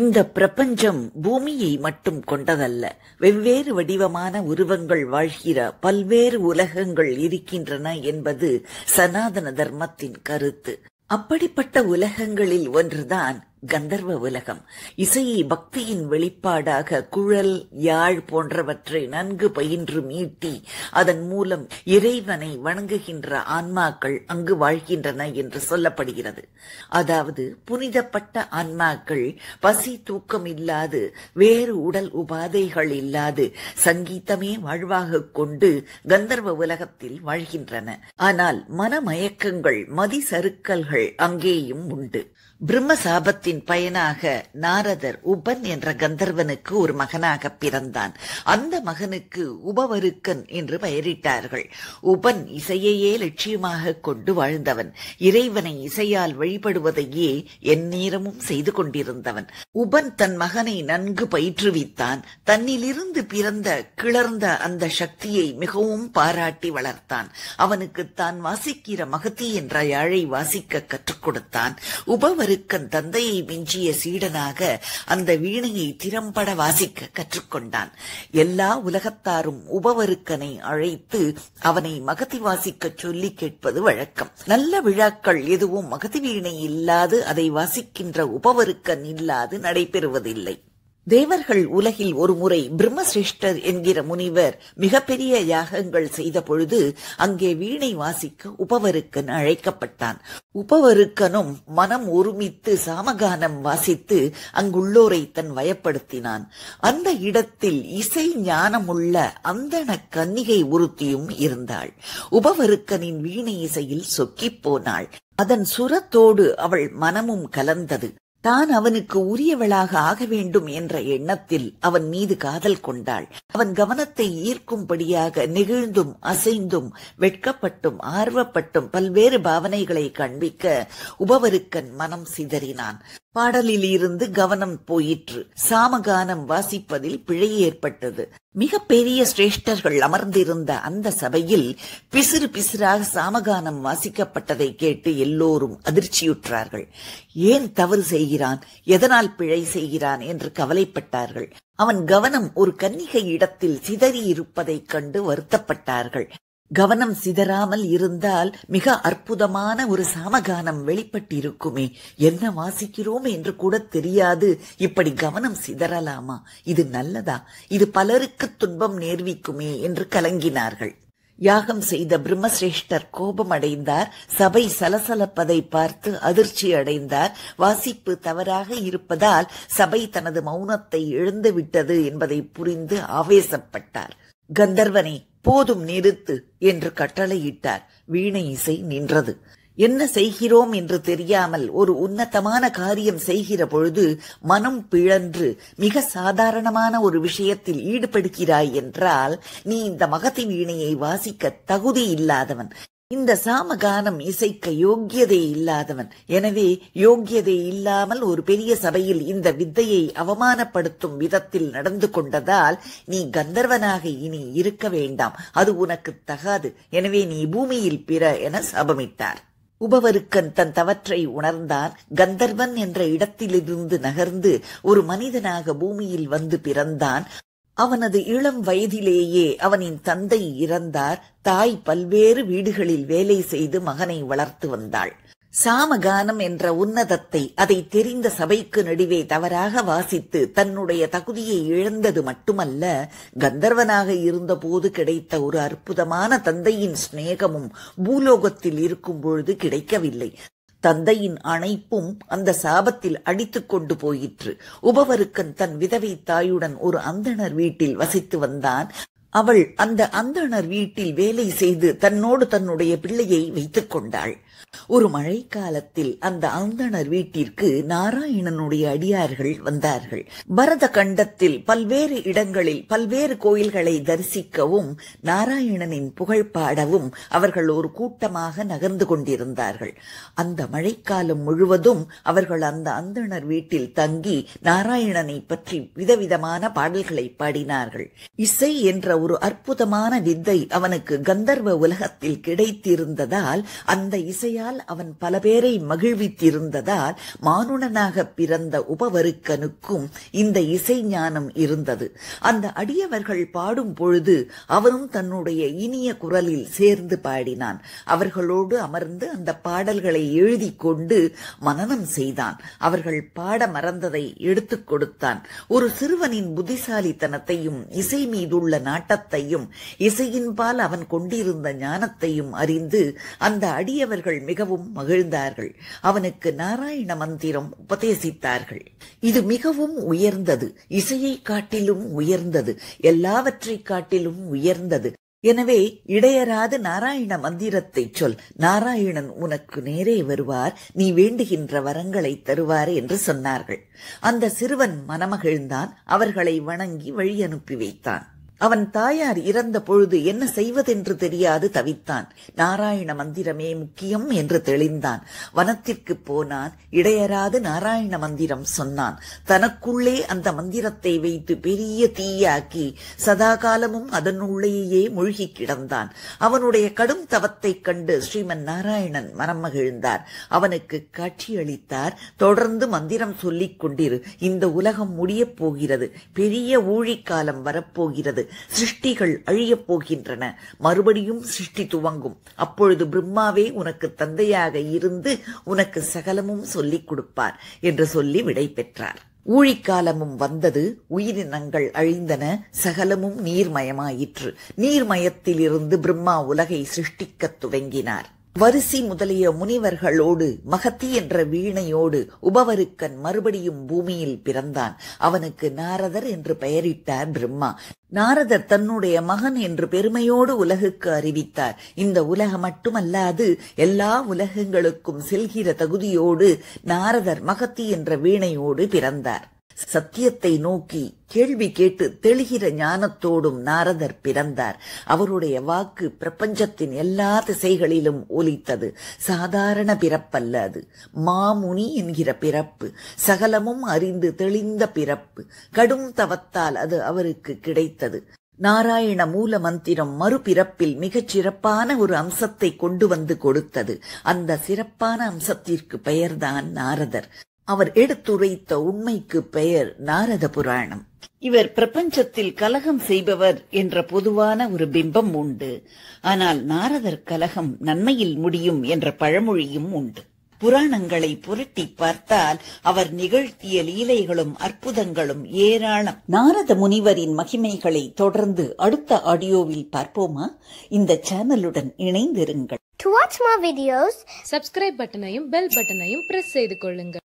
இந்த பிரபஞ்சம் பூமியை மட்டும் கொண்டதல்ல வெவ்வேறு வடிவமான உருவங்கள் வாழ்கிற பல்வேறு உலகங்கள் இருக்கின்றன என்பது சனாதன தர்மத்தின் கருத்து அப்படிப்பட்ட உலகங்களில் ஒன்றுதான் கந்தர்வ உலகம் இசையை பக்தியின் வெளிப்பாடாக குழல் யாழ் போன்றவற்றை நன்கு பயின்று மீட்டி அதன் மூலம் இறைவனை வணங்குகின்ற ஆன்மாக்கள் அங்கு வாழ்கின்றன என்று சொல்லப்படுகிறது அதாவது புனிதப்பட்ட ஆன்மாக்கள் பசி தூக்கம் இல்லாது வேறு உடல் உபாதைகள் இல்லாது சங்கீதமே வாழ்வாக கொண்டு கந்தர்வ உலகத்தில் வாழ்கின்றன ஆனால் மனமயக்கங்கள் மதி சருக்கல்கள் அங்கேயும் உண்டு பிரம்மசாபத்தின் பயனாக நாரதர் உபன் என்ற கந்தர்வனுக்கு ஒரு மகனாக பிறந்தான் அந்த மகனுக்கு உபவருக்கன் என்று பெயரிட்டார்கள் உபன் இசையையே லட்சியமாக கொண்டு வாழ்ந்தவன் இறைவனை இசையால் வழிபடுவதையே எந்நேரமும் செய்து கொண்டிருந்தவன் உபன் தன் மகனை நன்கு பயிற்றுவித்தான் தன்னிலிருந்து பிறந்த கிளர்ந்த அந்த சக்தியை மிகவும் பாராட்டி வளர்த்தான் அவனுக்கு தான் வாசிக்கிற மகத்தி என்ற யாழை வாசிக்க கற்றுக் கொடுத்தான் உபவரு மாணருக்கன் தந்தையை மிஞ்சிய சீடனாக அந்த வீணையை திறம்பட வாசிக்க கற்றுக்கொண்டான் எல்லா உலகத்தாரும் உபவருக்கனை அழைத்து அவனை மகதி வாசிக்க சொல்லி கேட்பது வழக்கம் நல்ல விழாக்கள் எதுவும் மகதி வீணை இல்லாது அதை வாசிக்கின்ற உபவருக்கன் இல்லாது நடைபெறுவதில்லை தேவர்கள் உலகில் ஒருமுறை பிரம்மசிரேஷ்டர் என்கிற முனிவர் மிகப்பெரிய யாகங்கள் செய்த பொழுது அங்கே வீணை வாசிக்க உபவருக்கன் அழைக்கப்பட்டான் உபவருக்கனும் மனம் ஒருமித்து சாமகானம் வாசித்து அங்குள்ளோரை தன் வயப்படுத்தினான் அந்த இடத்தில் இசை ஞானமுள்ள அந்தன கன்னிகை உறுத்தியும் இருந்தாள் உபவருக்கனின் வீணை இசையில் சொக்கிப் போனாள் அதன் சுரத்தோடு அவள் மனமும் கலந்தது தான் அவனுக்கு உரியவளாக ஆக வேண்டும் என்ற எண்ணத்தில் அவன் மீது காதல் கொண்டாள் அவன் கவனத்தை ஈர்க்கும்படியாக நெகிழ்ந்தும் அசைந்தும் வெட்கப்பட்டும் ஆர்வப்பட்டும் பல்வேறு பாவனைகளை காண்பிக்க உபவருக்கன் மனம் சிதறினான் பாடலில் இருந்து கவனம் போயிற்று சாமகானம் வாசிப்பதில் பிழை ஏற்பட்டது மிக பெரிய சிரேஷ்டர்கள் அமர்ந்திருந்த அந்த சபையில் பிசிறு பிசிறாக சாமகானம் வாசிக்கப்பட்டதை கேட்டு எல்லோரும் அதிர்ச்சியுற்றார்கள் ஏன் தவறு செய்கிறான் எதனால் பிழை செய்கிறான் என்று கவலைப்பட்டார்கள் அவன் கவனம் ஒரு கன்னிகை இடத்தில் சிதறி இருப்பதைக் கண்டு வருத்தப்பட்டார்கள் கவனம் சிதறாமல் இருந்தால் மிக அற்புதமான ஒரு சாமகானம் வெளிப்பட்டிருக்குமே என்ன வாசிக்கிறோம் என்று கூட தெரியாது இப்படி கவனம் சிதறலாமா இது நல்லதா இது பலருக்கு துன்பம் நேர்விக்குமே என்று கலங்கினார்கள் யாகம் செய்த பிரம்மசிரேஷ்டர் கோபமடைந்தார் சபை சலசலப்பதை பார்த்து அதிர்ச்சி அடைந்தார் வாசிப்பு தவறாக இருப்பதால் சபை தனது மௌனத்தை இழந்துவிட்டது என்பதை புரிந்து ஆவேசப்பட்டார் கந்தர்வனே போதும் நிறுத்து என்று கட்டளையிட்டார் வீணை இசை நின்றது என்ன செய்கிறோம் என்று தெரியாமல் ஒரு உன்னதமான காரியம் செய்கிற பொழுது மனம் பிழன்று மிக சாதாரணமான ஒரு விஷயத்தில் ஈடுபடுகிறாய் என்றால் நீ இந்த மகத்தின் வீணையை வாசிக்க தகுதி இல்லாதவன் இந்த சாமகானம் இசைக்க யோக்கியதை இல்லாதவன் எனவே யோக்கியதை இல்லாமல் ஒரு பெரிய சபையில் இந்த வித்தையை அவமானப்படுத்தும் விதத்தில் நடந்து கொண்டதால் நீ கந்தர்வனாக இனி இருக்க வேண்டாம் அது உனக்கு தகாது எனவே நீ பூமியில் பிற என சபமிட்டார் உபவருக்கன் தன் தவற்றை உணர்ந்தான் கந்தர்வன் என்ற இடத்திலிருந்து நகர்ந்து ஒரு மனிதனாக பூமியில் வந்து பிறந்தான் அவனது இளம் வயதிலேயே அவனின் தந்தை இறந்தார் தாய் பல்வேறு வீடுகளில் வேலை செய்து மகனை வளர்த்து வந்தாள் சாமகானம் என்ற உன்னதத்தை அதை தெரிந்த சபைக்கு நடுவே தவறாக வாசித்து தன்னுடைய தகுதியை இழந்தது மட்டுமல்ல கந்தர்வனாக இருந்தபோது கிடைத்த ஒரு அற்புதமான தந்தையின் சிநேகமும் பூலோகத்தில் இருக்கும் பொழுது கிடைக்கவில்லை தந்தையின் அணைப்பும் அந்த சாபத்தில் அடித்து கொண்டு போயிற்று உபவருக்கன் தன் விதவை தாயுடன் ஒரு அந்தணர் வீட்டில் வசித்து வந்தான் அவள் அந்த அந்தணர் வீட்டில் வேலை செய்து தன்னோடு தன்னுடைய பிள்ளையை வைத்துக் கொண்டாள் ஒரு மழைக்காலத்தில் அந்த அந்தனர் வீட்டிற்கு நாராயணனுடைய அடியார்கள் வந்தார்கள் பரத கண்டத்தில் பல்வேறு இடங்களில் பல்வேறு கோயில்களை தரிசிக்கவும் நாராயணனின் புகழ் பாடவும் அவர்கள் ஒரு கூட்டமாக நகர்ந்து கொண்டிருந்தார்கள் அந்த மழைக்காலம் முழுவதும் அவர்கள் அந்த அந்தணர் வீட்டில் தங்கி நாராயணனை பற்றி விதவிதமான பாடல்களை பாடினார்கள் இசை என்ற ஒரு அற்புதமான வித்தை அவனுக்கு கந்தர்வ உலகத்தில் கிடைத்திருந்ததால் அந்த இசை ஆசையால் அவன் பல பேரை மகிழ்வித்திருந்ததால் மானுடனாக பிறந்த உபவருக்கனுக்கும் இந்த இசை ஞானம் இருந்தது அந்த அடியவர்கள் பாடும் பொழுது அவனும் தன்னுடைய இனிய குரலில் சேர்ந்து பாடினான் அவர்களோடு அமர்ந்து அந்த பாடல்களை எழுதி கொண்டு மனனம் செய்தான் அவர்கள் பாட மறந்ததை எடுத்துக் கொடுத்தான் ஒரு சிறுவனின் புத்திசாலித்தனத்தையும் இசை மீதுள்ள நாட்டத்தையும் இசையின்பால் அவன் கொண்டிருந்த ஞானத்தையும் அறிந்து அந்த அடியவர்கள் மிகவும் மகிழ்ந்தார்கள் அவனுக்கு நாராயண மந்திரம் உபதேசித்தார்கள் இது மிகவும் உயர்ந்தது இசையை காட்டிலும் உயர்ந்தது எல்லாவற்றை காட்டிலும் உயர்ந்தது எனவே இடையராது நாராயண மந்திரத்தை சொல் நாராயணன் உனக்கு நேரே வருவார் நீ வேண்டுகின்ற வரங்களை தருவார் என்று சொன்னார்கள் அந்த சிறுவன் மனமகிழ்ந்தான் அவர்களை வணங்கி வழி அனுப்பி வைத்தான் அவன் தாயார் இறந்த பொழுது என்ன செய்வதென்று தெரியாது தவித்தான் நாராயண மந்திரமே முக்கியம் என்று தெளிந்தான் வனத்திற்கு போனான் இடையராது நாராயண மந்திரம் சொன்னான் தனக்குள்ளே அந்த மந்திரத்தை வைத்து பெரிய தீயாக்கி சதாகாலமும் அதனுள்ளேயே மூழ்கி கிடந்தான் அவனுடைய கடும் தவத்தைக் கண்டு ஸ்ரீமன் நாராயணன் மனம் மகிழ்ந்தார் அவனுக்கு காட்சியளித்தார் தொடர்ந்து மந்திரம் சொல்லிக் கொண்டிரு இந்த உலகம் முடியப் போகிறது பெரிய ஊழிக்காலம் வரப்போகிறது சிருஷ்டிகள் அழியப் போகின்றன மறுபடியும் சிருஷ்டி துவங்கும் அப்பொழுது பிரம்மாவே உனக்கு தந்தையாக இருந்து உனக்கு சகலமும் சொல்லிக் கொடுப்பார் என்று சொல்லி விடை பெற்றார் ஊழிக்காலமும் வந்தது உயிரினங்கள் அழிந்தன சகலமும் நீர்மயமாயிற்று நீர்மயத்திலிருந்து பிரம்மா உலகை சிருஷ்டிக்கத் துவங்கினார் வரிசி முதலிய முனிவர்களோடு மகத்தி என்ற வீணையோடு உபவருக்கன் மறுபடியும் பூமியில் பிறந்தான் அவனுக்கு நாரதர் என்று பெயரிட்டார் பிரம்மா நாரதர் தன்னுடைய மகன் என்று பெருமையோடு உலகுக்கு அறிவித்தார் இந்த உலகம் மட்டுமல்லாது எல்லா உலகங்களுக்கும் செல்கிற தகுதியோடு நாரதர் மகத்தி என்ற வீணையோடு பிறந்தார் சத்தியத்தை நோக்கி கேள்வி கேட்டு தெளிகிற ஞானத்தோடும் நாரதர் பிறந்தார் அவருடைய வாக்கு பிரபஞ்சத்தின் எல்லா திசைகளிலும் ஒலித்தது சாதாரண பிறப்பல்ல அது மாமுனி என்கிற பிறப்பு சகலமும் அறிந்து தெளிந்த பிறப்பு கடும் தவத்தால் அது அவருக்கு கிடைத்தது நாராயண மூல மந்திரம் மறுபிறப்பில் மிகச் சிறப்பான ஒரு அம்சத்தை கொண்டு வந்து கொடுத்தது அந்த சிறப்பான அம்சத்திற்கு பெயர்தான் நாரதர் அவர் எடுத்துரைத்த உண்மைக்கு பெயர் நாரத புராணம் இவர் பிரபஞ்சத்தில் கலகம் செய்பவர் என்ற பொதுவான ஒரு பிம்பம் உண்டு ஆனால் நாரதர் கலகம் நன்மையில் முடியும் என்ற பழமொழியும் உண்டு புராணங்களை புரட்டி பார்த்தால் அவர் நிகழ்த்திய லீலைகளும் அற்புதங்களும் ஏராளம் நாரத முனிவரின் மகிமைகளை தொடர்ந்து அடுத்த ஆடியோவில் பார்ப்போமா இந்த சேனலுடன் இணைந்திருங்கள் to watch more videos subscribe பட்டனையும் பெல் பட்டனையும் பிரஸ் செய்து கொள்ளுங்கள்